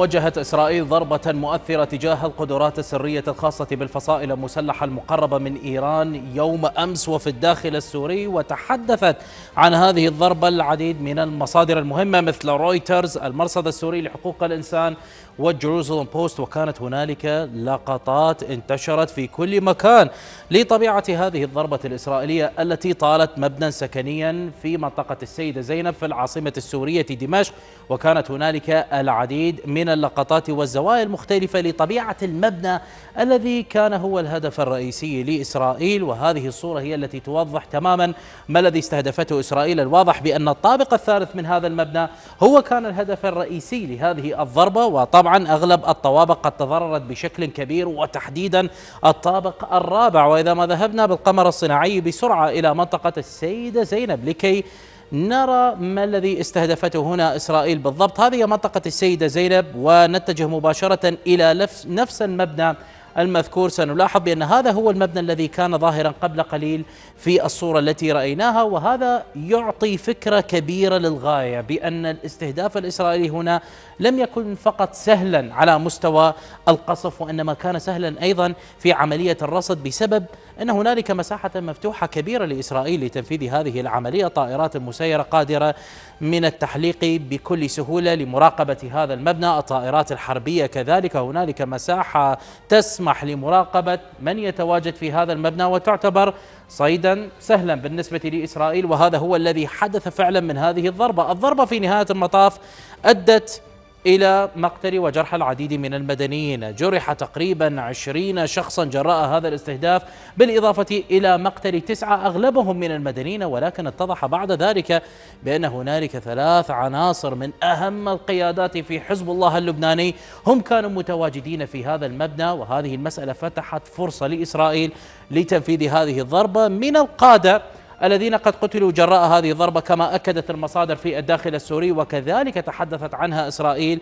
وجهت إسرائيل ضربة مؤثرة تجاه القدرات السرية الخاصة بالفصائل المسلحة المقربة من إيران يوم أمس وفي الداخل السوري وتحدثت عن هذه الضربة العديد من المصادر المهمة مثل رويترز المرصد السوري لحقوق الإنسان والجروزلم بوست وكانت هنالك لقطات انتشرت في كل مكان لطبيعة هذه الضربة الإسرائيلية التي طالت مبنى سكنيا في منطقة السيدة زينب في العاصمة السورية دمشق وكانت هنالك العديد من اللقطات والزوايا المختلفة لطبيعة المبنى الذي كان هو الهدف الرئيسي لإسرائيل وهذه الصورة هي التي توضح تماما ما الذي استهدفته إسرائيل الواضح بأن الطابق الثالث من هذا المبنى هو كان الهدف الرئيسي لهذه الضربة وطبعا طبعا أغلب الطوابق قد تضررت بشكل كبير وتحديدا الطابق الرابع وإذا ما ذهبنا بالقمر الصناعي بسرعة إلى منطقة السيدة زينب لكي نرى ما الذي استهدفته هنا إسرائيل بالضبط هذه منطقة السيدة زينب ونتجه مباشرة إلى نفس المبنى المذكور سنلاحظ بأن هذا هو المبنى الذي كان ظاهرا قبل قليل في الصورة التي رأيناها وهذا يعطي فكرة كبيرة للغاية بأن الاستهداف الإسرائيلي هنا لم يكن فقط سهلا على مستوى القصف وإنما كان سهلا أيضا في عملية الرصد بسبب أن هنالك مساحة مفتوحة كبيرة لإسرائيل لتنفيذ هذه العملية طائرات مسيرة قادرة من التحليق بكل سهولة لمراقبة هذا المبنى الطائرات الحربية كذلك هنالك مساحة تسمح لمراقبة من يتواجد في هذا المبنى وتعتبر صيدا سهلا بالنسبة لإسرائيل وهذا هو الذي حدث فعلا من هذه الضربة الضربة في نهاية المطاف أدت إلى مقتل وجرح العديد من المدنيين جرح تقريبا عشرين شخصا جراء هذا الاستهداف بالإضافة إلى مقتل تسعة أغلبهم من المدنيين ولكن اتضح بعد ذلك بأن هنالك ثلاث عناصر من أهم القيادات في حزب الله اللبناني هم كانوا متواجدين في هذا المبنى وهذه المسألة فتحت فرصة لإسرائيل لتنفيذ هذه الضربة من القادة الذين قد قتلوا جراء هذه الضربة كما أكدت المصادر في الداخل السوري وكذلك تحدثت عنها إسرائيل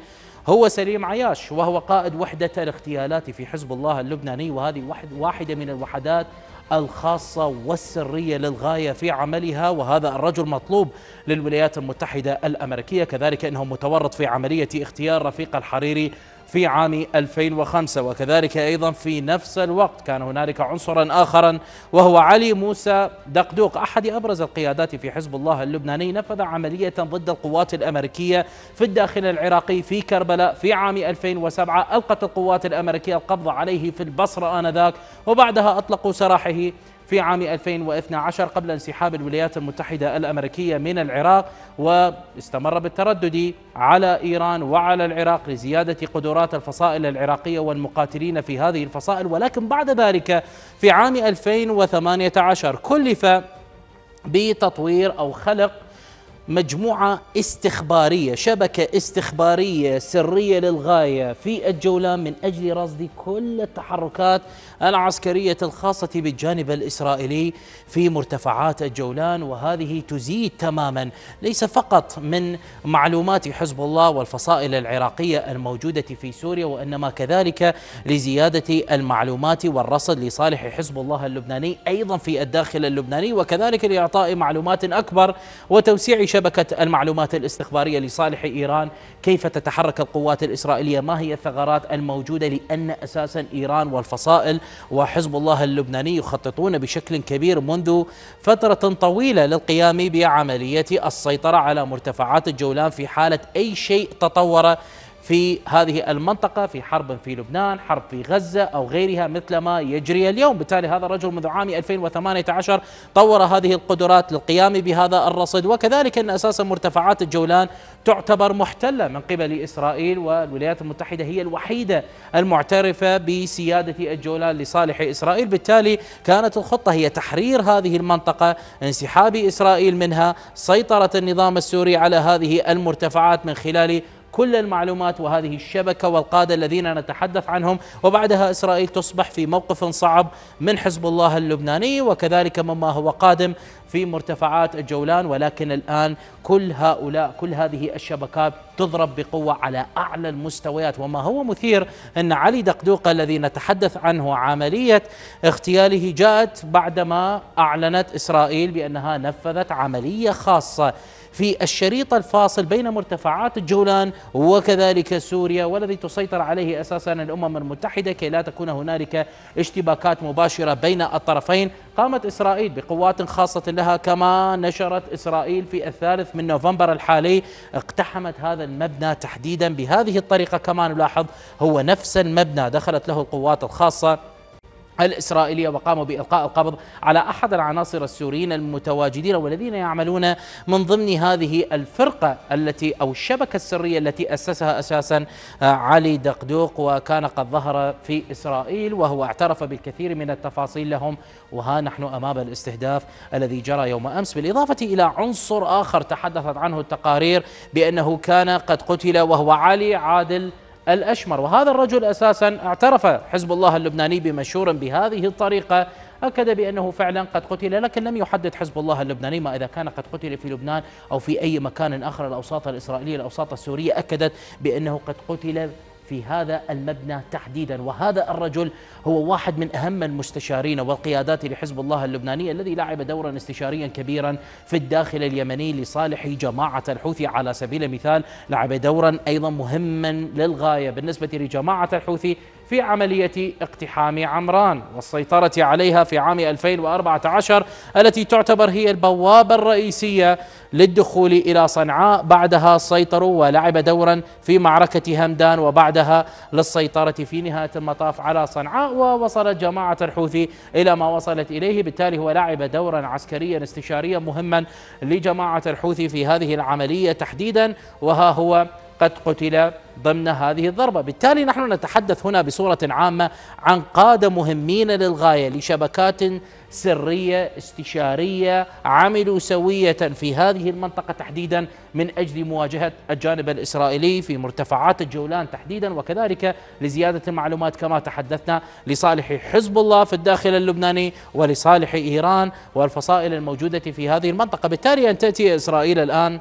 هو سليم عياش وهو قائد وحدة الاغتيالات في حزب الله اللبناني وهذه واحدة من الوحدات الخاصة والسرية للغاية في عملها وهذا الرجل مطلوب للولايات المتحدة الأمريكية كذلك أنه متورط في عملية اغتيال رفيق الحريري في عام 2005 وكذلك أيضا في نفس الوقت كان هنالك عنصرا آخرا وهو علي موسى دقدوق أحد أبرز القيادات في حزب الله اللبناني نفذ عملية ضد القوات الأمريكية في الداخل العراقي في كربلاء في عام 2007 ألقت القوات الأمريكية القبض عليه في البصرة آنذاك وبعدها أطلقوا سراحه في عام 2012 قبل انسحاب الولايات المتحدة الأمريكية من العراق واستمر بالتردد على إيران وعلى العراق لزيادة قدرات الفصائل العراقية والمقاتلين في هذه الفصائل ولكن بعد ذلك في عام 2018 كلف بتطوير أو خلق مجموعة استخبارية شبكة استخبارية سرية للغاية في الجولان من أجل رصد كل التحركات العسكرية الخاصة بالجانب الإسرائيلي في مرتفعات الجولان وهذه تزيد تماما ليس فقط من معلومات حزب الله والفصائل العراقية الموجودة في سوريا وإنما كذلك لزيادة المعلومات والرصد لصالح حزب الله اللبناني أيضا في الداخل اللبناني وكذلك لإعطاء معلومات أكبر وتوسيع شبكة المعلومات الاستخبارية لصالح إيران كيف تتحرك القوات الإسرائيلية ما هي الثغرات الموجودة لأن أساسا إيران والفصائل وحزب الله اللبناني يخططون بشكل كبير منذ فترة طويلة للقيام بعملية السيطرة على مرتفعات الجولان في حالة أي شيء تطور في هذه المنطقة في حرب في لبنان حرب في غزة أو غيرها مثل ما يجري اليوم بالتالي هذا الرجل منذ عام 2018 طور هذه القدرات للقيام بهذا الرصد وكذلك أن أساسا مرتفعات الجولان تعتبر محتلة من قبل إسرائيل والولايات المتحدة هي الوحيدة المعترفة بسيادة الجولان لصالح إسرائيل بالتالي كانت الخطة هي تحرير هذه المنطقة انسحاب إسرائيل منها سيطرة النظام السوري على هذه المرتفعات من خلال كل المعلومات وهذه الشبكة والقادة الذين نتحدث عنهم وبعدها إسرائيل تصبح في موقف صعب من حزب الله اللبناني وكذلك مما هو قادم في مرتفعات الجولان ولكن الآن كل هؤلاء كل هذه الشبكات تضرب بقوة على أعلى المستويات وما هو مثير أن علي دقدوقة الذي نتحدث عنه عملية اغتياله جاءت بعدما أعلنت إسرائيل بأنها نفذت عملية خاصة في الشريط الفاصل بين مرتفعات الجولان وكذلك سوريا والذي تسيطر عليه اساسا الامم المتحده كي لا تكون هنالك اشتباكات مباشره بين الطرفين قامت اسرائيل بقوات خاصه لها لها كما نشرت إسرائيل في الثالث من نوفمبر الحالي اقتحمت هذا المبنى تحديدا بهذه الطريقة كما نلاحظ هو نفس المبنى دخلت له القوات الخاصة الإسرائيلية وقاموا بإلقاء القبض على أحد العناصر السوريين المتواجدين والذين يعملون من ضمن هذه الفرقة التي أو الشبكة السرية التي أسسها أساسا آه، علي دقدوق وكان قد ظهر في إسرائيل وهو اعترف بالكثير من التفاصيل لهم وها نحن أمام الاستهداف الذي جرى يوم أمس بالإضافة إلى عنصر آخر تحدثت عنه التقارير بأنه كان قد قتل وهو علي عادل الأشمر وهذا الرجل أساسا اعترف حزب الله اللبناني بمشهور بهذه الطريقة أكد بأنه فعلا قد قتل لكن لم يحدد حزب الله اللبناني ما إذا كان قد قتل في لبنان أو في أي مكان آخر الأوساط الإسرائيلية الأوساط السورية أكدت بأنه قد قتل في هذا المبنى تحديدا وهذا الرجل هو واحد من أهم المستشارين والقيادات لحزب الله اللبناني الذي لعب دورا استشاريا كبيرا في الداخل اليمني لصالح جماعة الحوثي على سبيل المثال لعب دورا أيضا مهما للغاية بالنسبة لجماعة الحوثي في عملية اقتحام عمران والسيطرة عليها في عام 2014 التي تعتبر هي البوابة الرئيسية للدخول إلى صنعاء بعدها سيطروا ولعب دورا في معركة همدان وبعدها للسيطرة في نهاية المطاف على صنعاء ووصلت جماعة الحوثي إلى ما وصلت إليه بالتالي هو لعب دورا عسكريا استشاريا مهما لجماعة الحوثي في هذه العملية تحديدا وها هو قد قتل ضمن هذه الضربة بالتالي نحن نتحدث هنا بصورة عامة عن قادة مهمين للغاية لشبكات سرية استشارية عملوا سوية في هذه المنطقة تحديدا من أجل مواجهة الجانب الإسرائيلي في مرتفعات الجولان تحديدا وكذلك لزيادة المعلومات كما تحدثنا لصالح حزب الله في الداخل اللبناني ولصالح إيران والفصائل الموجودة في هذه المنطقة بالتالي أن تأتي إسرائيل الآن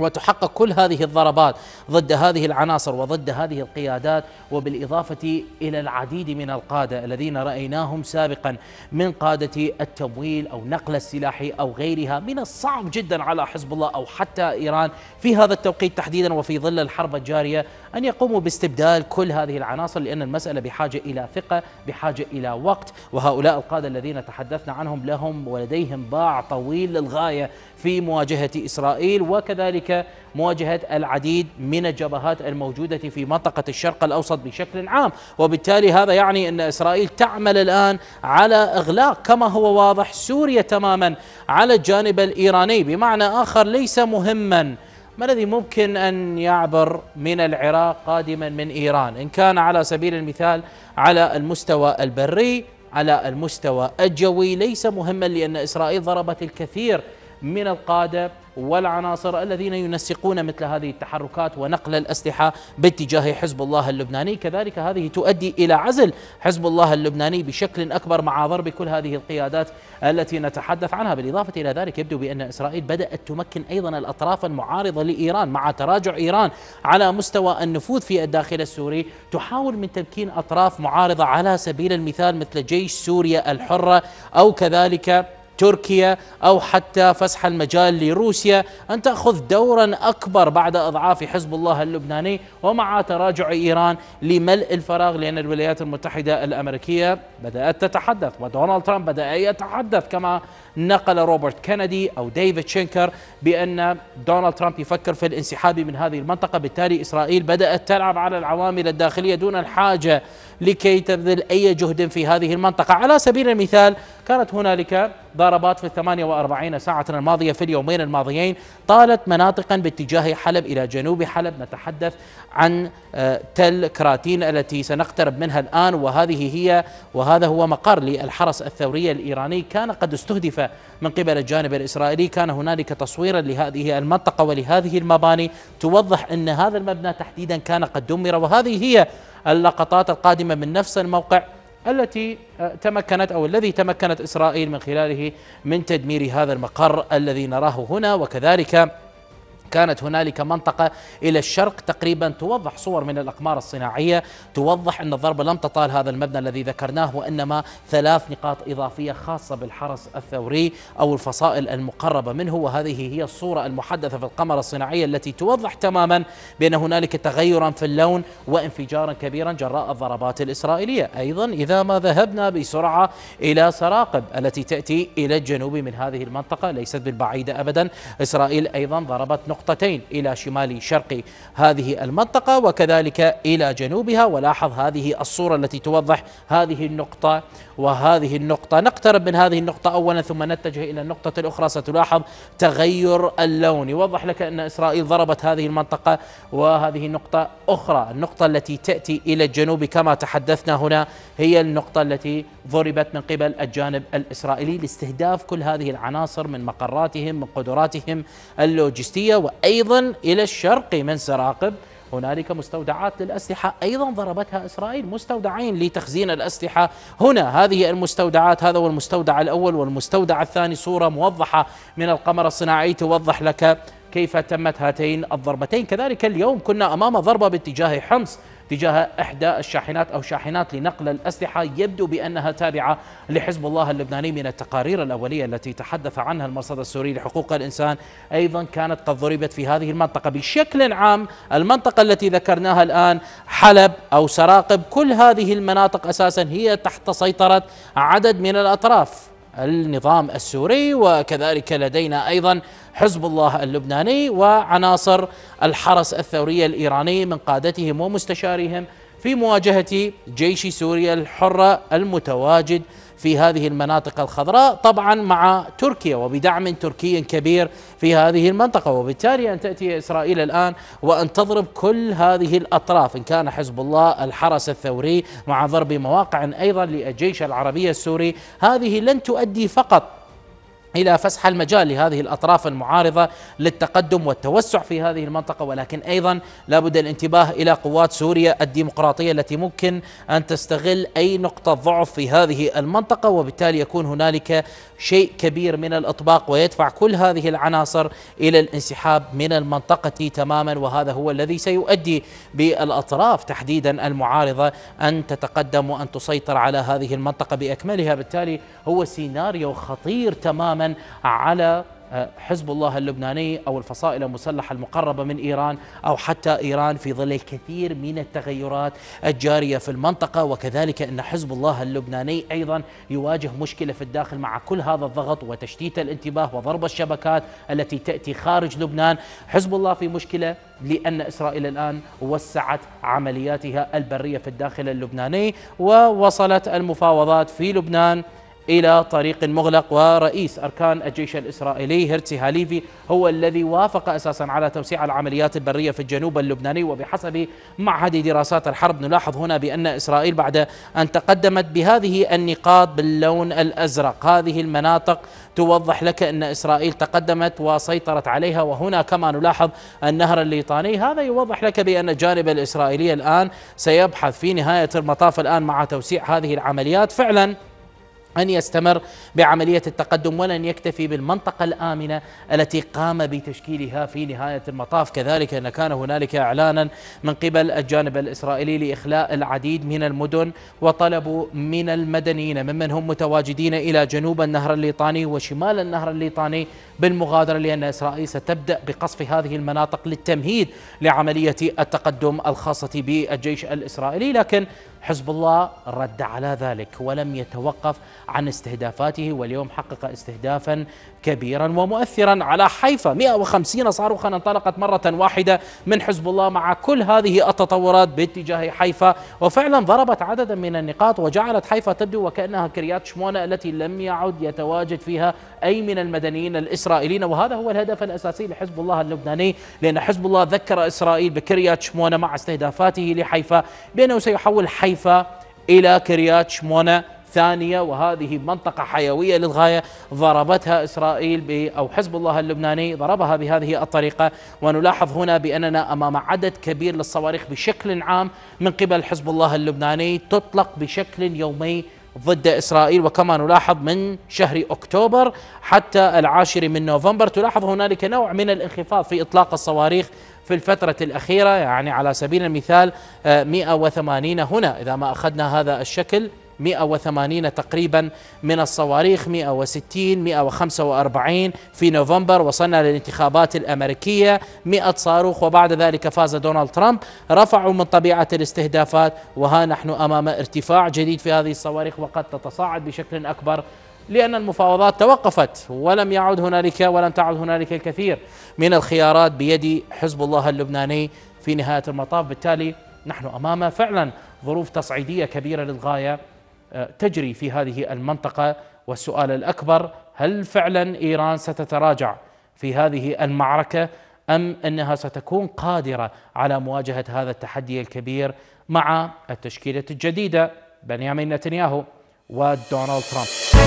وتحقق كل هذه الضربات ضد هذه العناصر وضد هذه القيادات وبالإضافة إلى العديد من القادة الذين رأيناهم سابقا من قادة التمويل أو نقل السلاح أو غيرها من الصعب جدا على حزب الله أو حتى إيران في هذا التوقيت تحديدا وفي ظل الحرب الجارية أن يقوموا باستبدال كل هذه العناصر لأن المسألة بحاجة إلى ثقة بحاجة إلى وقت وهؤلاء القادة الذين تحدثنا عنهم لهم ولديهم باع طويل للغاية في مواجهة إسرائيل وكذلك مواجهة العديد من الجبهات الموجودة في منطقة الشرق الأوسط بشكل عام وبالتالي هذا يعني أن إسرائيل تعمل الآن على إغلاق كما هو واضح سوريا تماما على الجانب الإيراني بمعنى آخر ليس مهما ما الذي ممكن أن يعبر من العراق قادما من إيران إن كان على سبيل المثال على المستوى البري على المستوى الجوي ليس مهما لأن إسرائيل ضربت الكثير من القادة والعناصر الذين ينسقون مثل هذه التحركات ونقل الأسلحة باتجاه حزب الله اللبناني كذلك هذه تؤدي إلى عزل حزب الله اللبناني بشكل أكبر مع ضرب كل هذه القيادات التي نتحدث عنها بالإضافة إلى ذلك يبدو بأن إسرائيل بدأت تمكن أيضا الأطراف المعارضة لإيران مع تراجع إيران على مستوى النفوذ في الداخل السوري تحاول من تمكين أطراف معارضة على سبيل المثال مثل جيش سوريا الحرة أو كذلك تركيا أو حتى فسح المجال لروسيا أن تأخذ دورا أكبر بعد أضعاف حزب الله اللبناني ومع تراجع إيران لملء الفراغ لأن الولايات المتحدة الأمريكية بدأت تتحدث ودونالد ترامب بدأ يتحدث كما نقل روبرت كندي أو ديفيد شينكر بأن دونالد ترامب يفكر في الانسحاب من هذه المنطقة بالتالي إسرائيل بدأت تلعب على العوامل الداخلية دون الحاجة لكي تبذل أي جهد في هذه المنطقة على سبيل المثال كانت هنالك ضربات في الثمانية وأربعين ساعة الماضية في اليومين الماضيين طالت مناطقا باتجاه حلب إلى جنوب حلب نتحدث عن آه، تل كراتين التي سنقترب منها الآن وهذه هي وهذا هو مقر للحرس الثوري الإيراني كان قد استهدف من قبل الجانب الإسرائيلي كان هنالك تصويرا لهذه المنطقة ولهذه المباني توضح أن هذا المبنى تحديدا كان قد دمر وهذه هي اللقطات القادمة من نفس الموقع التي آه، تمكنت أو الذي تمكنت إسرائيل من خلاله من تدمير هذا المقر الذي نراه هنا وكذلك كانت هنالك منطقة إلى الشرق تقريبا توضح صور من الأقمار الصناعية توضح أن الضربة لم تطال هذا المبنى الذي ذكرناه وإنما ثلاث نقاط إضافية خاصة بالحرس الثوري أو الفصائل المقربة منه وهذه هي الصورة المحدثة في القمر الصناعية التي توضح تماما بأن هنالك تغيرا في اللون وانفجارا كبيرا جراء الضربات الإسرائيلية أيضا إذا ما ذهبنا بسرعة إلى سراقب التي تأتي إلى الجنوب من هذه المنطقة ليست بالبعيدة أبدا إسرائيل أيضا ضربت نقطة نقطتين إلى شمال شرق هذه المنطقة وكذلك إلى جنوبها ولاحظ هذه الصورة التي توضح هذه النقطة وهذه النقطة نقترب من هذه النقطة أولا ثم نتجه إلى النقطة الأخرى ستلاحظ تغير اللون يوضح لك أن إسرائيل ضربت هذه المنطقة وهذه نقطة أخرى النقطة التي تأتي إلى الجنوب كما تحدثنا هنا هي النقطة التي ضربت من قبل الجانب الإسرائيلي لاستهداف كل هذه العناصر من مقراتهم من قدراتهم اللوجستية و وأيضا إلى الشرق من سراقب هنالك مستودعات للأسلحة أيضا ضربتها إسرائيل مستودعين لتخزين الأسلحة هنا هذه المستودعات هذا هو المستودع الأول والمستودع الثاني صورة موضحة من القمر الصناعي توضح لك كيف تمت هاتين الضربتين كذلك اليوم كنا أمام ضربة باتجاه حمص تجاه إحدى الشاحنات أو شاحنات لنقل الأسلحة يبدو بأنها تابعة لحزب الله اللبناني من التقارير الأولية التي تحدث عنها المرصد السوري لحقوق الإنسان أيضا كانت قد ضربت في هذه المنطقة بشكل عام المنطقة التي ذكرناها الآن حلب أو سراقب كل هذه المناطق أساسا هي تحت سيطرة عدد من الأطراف النظام السوري وكذلك لدينا ايضا حزب الله اللبناني وعناصر الحرس الثوري الايراني من قادتهم ومستشاريهم في مواجهه جيش سوريا الحره المتواجد في هذه المناطق الخضراء طبعا مع تركيا وبدعم تركي كبير في هذه المنطقة وبالتالي أن تأتي إسرائيل الآن وأن تضرب كل هذه الأطراف إن كان حزب الله الحرس الثوري مع ضرب مواقع أيضا للجيش العربي السوري هذه لن تؤدي فقط الى فسح المجال لهذه الاطراف المعارضه للتقدم والتوسع في هذه المنطقه ولكن ايضا لابد الانتباه الى قوات سوريا الديمقراطيه التي ممكن ان تستغل اي نقطه ضعف في هذه المنطقه وبالتالي يكون هنالك شيء كبير من الاطباق ويدفع كل هذه العناصر الى الانسحاب من المنطقه تماما وهذا هو الذي سيؤدي بالاطراف تحديدا المعارضه ان تتقدم وان تسيطر على هذه المنطقه باكملها بالتالي هو سيناريو خطير تماما تماما على آه، حزب الله اللبناني او الفصائل المسلحه المقربه من ايران او حتى ايران في ظل الكثير من التغيرات الجاريه في المنطقه وكذلك ان حزب الله اللبناني ايضا يواجه مشكله في الداخل مع كل هذا الضغط وتشتيت الانتباه وضرب الشبكات التي تاتي خارج لبنان، حزب الله في مشكله لان اسرائيل الان وسعت عملياتها البريه في الداخل اللبناني ووصلت المفاوضات في لبنان إلى طريق مغلق ورئيس أركان الجيش الإسرائيلي هيرتسي هاليفي هو الذي وافق أساسا على توسيع العمليات البرية في الجنوب اللبناني وبحسب معهد دراسات الحرب نلاحظ هنا بأن إسرائيل بعد أن تقدمت بهذه النقاط باللون الأزرق هذه المناطق توضح لك أن إسرائيل تقدمت وسيطرت عليها وهنا كما نلاحظ النهر الليطاني هذا يوضح لك بأن الجانب الإسرائيلي الآن سيبحث في نهاية المطاف الآن مع توسيع هذه العمليات فعلا أن يستمر بعملية التقدم ولن يكتفي بالمنطقة الآمنة التي قام بتشكيلها في نهاية المطاف كذلك أن كان هنالك إعلانا من قبل الجانب الإسرائيلي لإخلاء العديد من المدن وطلبوا من المدنيين ممن هم متواجدين إلى جنوب النهر الليطاني وشمال النهر الليطاني بالمغادرة لأن إسرائيل ستبدأ بقصف هذه المناطق للتمهيد لعملية التقدم الخاصة بالجيش الإسرائيلي لكن حزب الله رد على ذلك ولم يتوقف عن استهدافاته واليوم حقق استهدافا كبيرا ومؤثرا على حيفا 150 صاروخا انطلقت مرة واحدة من حزب الله مع كل هذه التطورات باتجاه حيفا وفعلا ضربت عددا من النقاط وجعلت حيفا تبدو وكأنها كريات شمونة التي لم يعد يتواجد فيها أي من المدنيين الإسرائيليين وهذا هو الهدف الأساسي لحزب الله اللبناني لأن حزب الله ذكر إسرائيل بكريات شمونة مع استهدافاته لحيفا بأنه سيحول حيفا إلى كريات شمونة ثانية وهذه منطقة حيوية للغاية ضربتها إسرائيل أو حزب الله اللبناني ضربها بهذه الطريقة ونلاحظ هنا بأننا أمام عدد كبير للصواريخ بشكل عام من قبل حزب الله اللبناني تطلق بشكل يومي ضد إسرائيل وكما نلاحظ من شهر أكتوبر حتى العاشر من نوفمبر تلاحظ هنالك نوع من الانخفاض في إطلاق الصواريخ في الفترة الأخيرة يعني على سبيل المثال 180 آه، هنا إذا ما أخذنا هذا الشكل 180 تقريبا من الصواريخ 160 145 في نوفمبر وصلنا للانتخابات الأمريكية 100 صاروخ وبعد ذلك فاز دونالد ترامب رفعوا من طبيعة الاستهدافات وها نحن أمام ارتفاع جديد في هذه الصواريخ وقد تتصاعد بشكل أكبر لأن المفاوضات توقفت ولم يعد هنالك ولم تعد هنالك الكثير من الخيارات بيد حزب الله اللبناني في نهاية المطاف بالتالي نحن أمام فعلا ظروف تصعيدية كبيرة للغاية تجري في هذه المنطقه والسؤال الاكبر هل فعلا ايران ستتراجع في هذه المعركه ام انها ستكون قادره على مواجهه هذا التحدي الكبير مع التشكيله الجديده بنيامين نتنياهو ودونالد ترامب